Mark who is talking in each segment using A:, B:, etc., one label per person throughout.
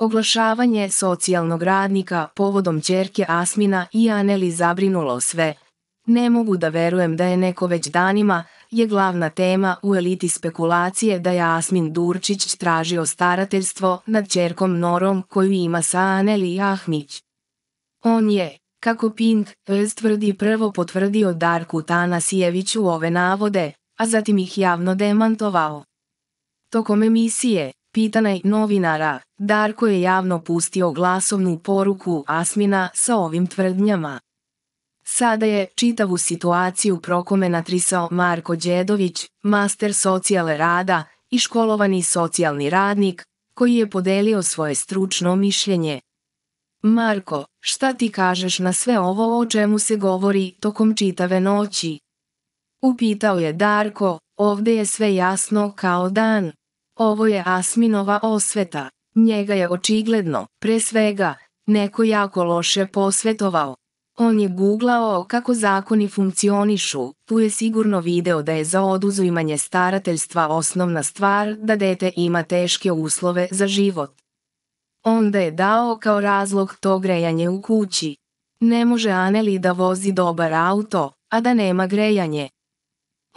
A: Oglašavanje socijalnog radnika povodom čerke Asmina i Aneli zabrinulo sve. Ne mogu da verujem da je neko već danima, je glavna tema u eliti spekulacije da je Asmin Durčić tražio starateljstvo nad čerkom Norom koju ima sa Aneli Ahmić. On je, kako Pink stvrdi tvrdi prvo potvrdio Darku Tanasijeviću ove navode, a zatim ih javno demantovao. Tokom emisije, Pitana je novinara, Darko je javno pustio glasovnu poruku Asmina sa ovim tvrdnjama. Sada je čitavu situaciju prokomenatrisao Marko Đedović, master socijale rada i školovani socijalni radnik, koji je podelio svoje stručno mišljenje. Marko, šta ti kažeš na sve ovo o čemu se govori tokom čitave noći? Upitao je Darko, ovdje je sve jasno kao dan. Ovo je Asminova osveta. Njega je očigledno, pre svega, neko jako loše posvetovao. On je googlao kako zakoni funkcionišu, tu je sigurno video da je za oduzimanje starateljstva osnovna stvar da dete ima teške uslove za život. Onda je dao kao razlog to grejanje u kući. Ne može Aneli da vozi dobar auto, a da nema grejanje.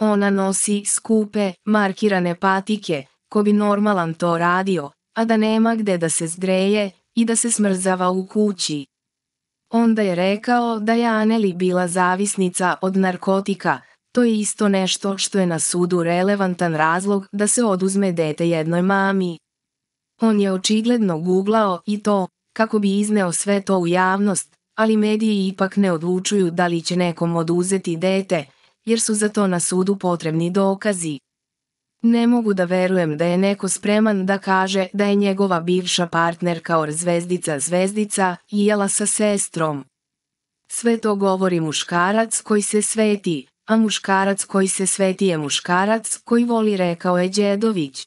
A: Ona nosi skupe, markirane patike, ko bi normalan to radio, a da nema gde da se zdreje i da se smrzava u kući. Onda je rekao da je Aneli bila zavisnica od narkotika, to je isto nešto što je na sudu relevantan razlog da se oduzme dete jednoj mami. On je očigledno guglao i to, kako bi izneo sve to u javnost, ali mediji ipak ne odlučuju da li će nekom oduzeti dete, jer su za to na sudu potrebni dokazi. Ne mogu da verujem da je neko spreman da kaže da je njegova bivša partnerka or zvezdica zvezdica jela sa sestrom. Sve to govori muškarac koji se sveti, a muškarac koji se sveti je muškarac koji voli rekao je Đedović.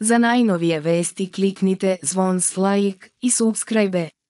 A: Za najnovije vesti kliknite zvon like i subscribe.